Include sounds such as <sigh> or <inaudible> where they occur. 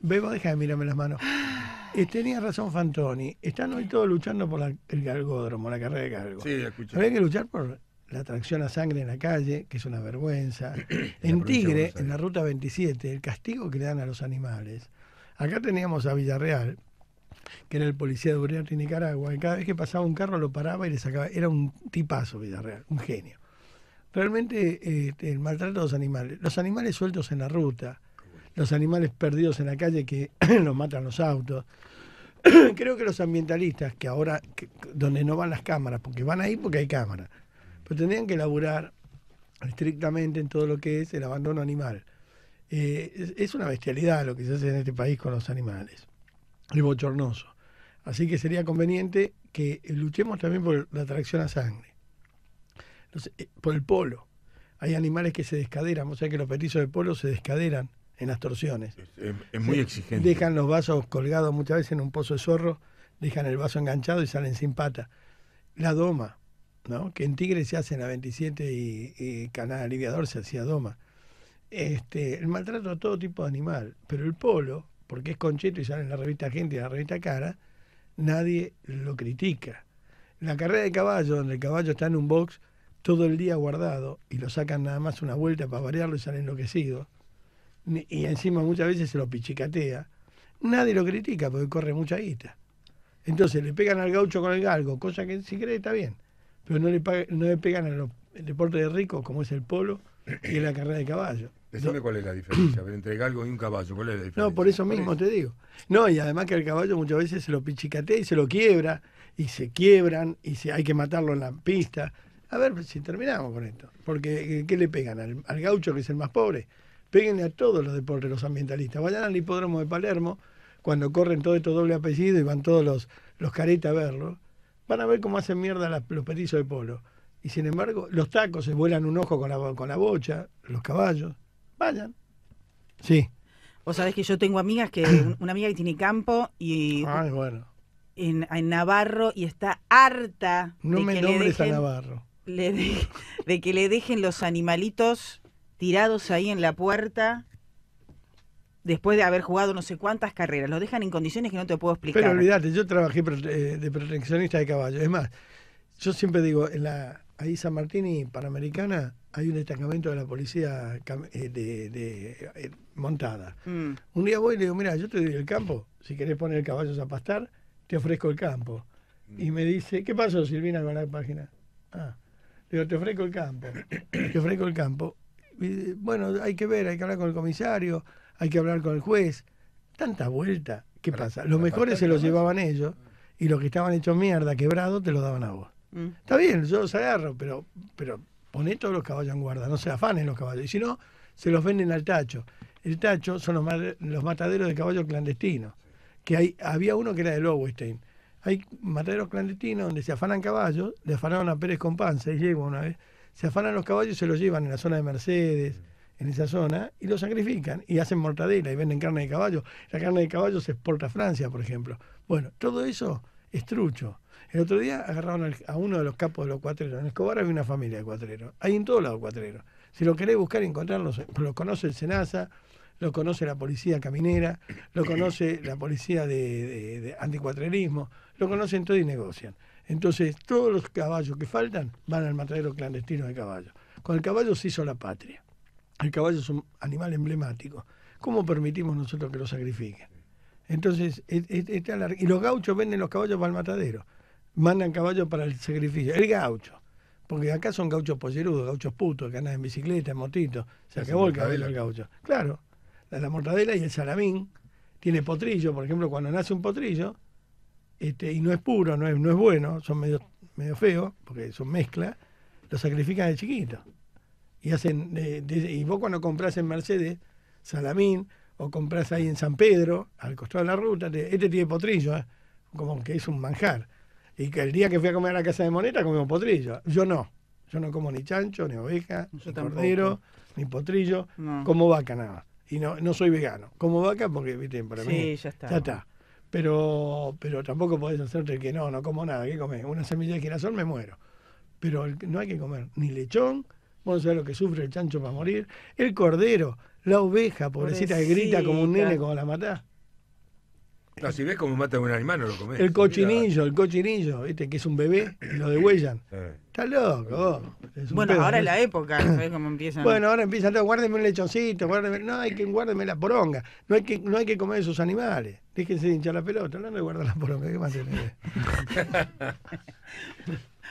Bebo, deja de mirarme las manos. Eh, tenía razón Fantoni. Están hoy todos luchando por la, el galgódromo, la carrera de cargo. Sí, que luchar por la tracción a sangre en la calle, que es una vergüenza. <clears throat> en Tigre, en la ruta 27, el castigo que le dan a los animales. Acá teníamos a Villarreal, que era el policía de Uriarte y Nicaragua, y cada vez que pasaba un carro lo paraba y le sacaba. Era un tipazo Villarreal, un genio. Realmente este, el maltrato a los animales. Los animales sueltos en la ruta los animales perdidos en la calle que <clears throat> los matan los autos. <clears throat> Creo que los ambientalistas, que ahora, donde no van las cámaras, porque van ahí porque hay cámaras, pues pero tendrían que elaborar estrictamente en todo lo que es el abandono animal. Eh, es, una bestialidad lo que se hace en este país con los animales, es bochornoso. Así que sería conveniente que luchemos también por la atracción a sangre, eh, por el polo. Hay animales que se descaderan, o sea que los petizos de polo se descaderan en las torsiones. Es, muy exigente. Dejan los vasos colgados muchas veces en un pozo de zorro, dejan el vaso enganchado y salen sin pata. La doma, ¿no? que en Tigre se hace en la 27 y, Canal Aliviador se hacía doma. Este, el maltrato a todo tipo de animal, pero el polo, porque es conchito y sale en la revista Gente y en la revista Cara, nadie lo critica. La carrera de caballo, donde el caballo está en un box todo el día guardado y lo sacan nada más una vuelta para variarlo y sale enloquecido y encima muchas veces se lo pichicatea, nadie lo critica porque corre mucha guita. Entonces le pegan al gaucho con el galgo, cosa que si cree está bien, pero no le, no le pegan al deporte de rico como es el polo y la carrera de caballo. Decime cuál es la diferencia <clears throat> entre galgo y un caballo. ¿Cuál es la diferencia? No, por eso mismo te digo. No, y además que el caballo muchas veces se lo pichicatea y se lo quiebra, y se quiebran, y se, hay que matarlo en la pista. A ver si terminamos con esto. Porque, eh, ¿qué le pegan? al gaucho que es el más pobre? Péguenle a todos los deportes los ambientalistas. Vayan al hipódromo de Palermo, cuando corren todo esto doble apellido y van todos los, los caretas a verlo. Van a ver cómo hacen mierda los petizos de polo. Y sin embargo, los tacos se vuelan un ojo con la, con la bocha, los caballos. Vayan. Sí. Vos sabés que yo tengo amigas que. Una amiga que tiene campo y. Ay, bueno. En, en Navarro y está harta. No me que a Navarro. Le de que le dejen los animalitos tirados ahí en la puerta después de haber jugado no sé cuántas carreras. Los dejan en condiciones que no te puedo explicar. Pero olvídate, yo trabajé eh, de proteccionista de caballos. Es más, yo siempre digo, en la ahí San Martín y Panamericana hay un destacamento de la policía eh, de, eh, montada. Mm. Un día voy y le digo, mira, yo te doy el campo, si querés poner caballos a pastar, te ofrezco el campo. Mm. Y me dice, ¿qué pasó Silvina con la página? Ah, le digo, te ofrezco el campo, te ofrezco el campo bueno, hay que ver, hay que hablar con el comisario, hay que hablar con el juez. Tanta vuelta. ¿Qué pasa? Los mejores se los llevaban ellos y los que estaban hechos mierda, quebrados, te lo daban a vos. Mm. Está bien, yo los agarro, pero, pero poné todos los caballos en guarda, no se afanen los caballos. Y si no, se los venden al tacho. El tacho son los, mataderos de caballos clandestinos. Que hay, había uno que era de Lowenstein. Hay mataderos clandestinos donde se afanan caballos, le afanaron a Pérez panza y llegó una vez se afanan los caballos y se los llevan en la zona de Mercedes, en esa zona, y los sacrifican y hacen mortadela y venden carne de caballo. La carne de caballo se exporta a Francia, por ejemplo. Bueno, todo eso es trucho. El otro día agarraron a uno de los capos de los cuatreros. En Escobar había una familia de cuatreros. Hay en todos lado cuatreros. Si lo querés buscar y encontrarlo, lo conoce el Senasa, lo conoce la policía caminera, lo conoce la policía de, de, de anticuatrerismo, lo conocen todo y negocian. Entonces, todos los caballos que faltan van al matadero clandestino de caballos. Con el caballo se hizo la patria. El caballo es un animal emblemático. ¿Cómo permitimos nosotros que lo sacrifiquen? Entonces, y los gauchos venden los caballos para el matadero. Mandan caballos para el sacrificio. El gaucho. Porque acá son gauchos pollerudos, gauchos putos, que andan en bicicleta, en motito. Se acabó el cabello del gaucho. Claro. La, la mortadela y el salamín. Tiene potrillo, por ejemplo, cuando nace un potrillo, este, y no es puro, no es, no es bueno, son medio, medio feos, porque son mezcla, lo sacrifican de chiquito. Y hacen, y vos cuando compras en Mercedes, Salamín, o compras ahí en San Pedro, al costado de la ruta, este tiene potrillo, ¿eh? como que es un manjar. Y que el día que fui a comer a la casa de Moneta comí un potrillo. Yo no. Yo no como ni chancho, ni oveja, ni cordero, ni potrillo. Como vaca nada Y no, no soy vegano. Como vaca porque, viste, para sí, mí. Ya está. Ya está. Pero, pero tampoco podés hacerte que no, no como nada, ¿qué comes? Una semilla de girasol me muero. Pero no hay que comer ni lechón, vos no lo que sufre el chancho para morir, el cordero, la oveja, pobrecita, que grita como un nene cuando la matás. No, si ves cómo matan a un animal, no lo comes. El cochinillo, el cochinillo, este que es un bebé, y lo degüellan. <coughs> Eh. Está loco. bueno, ahora es la época, ¿sabes cómo empiezan? Bueno, ahora empiezan, todo, guárdeme un lechoncito, guárdeme, no, hay que guárdeme la poronga. No hay que, no hay que comer esos animales. Déjense hinchar la pelota, no le guardan la poronga, ¿qué más ve? <laughs>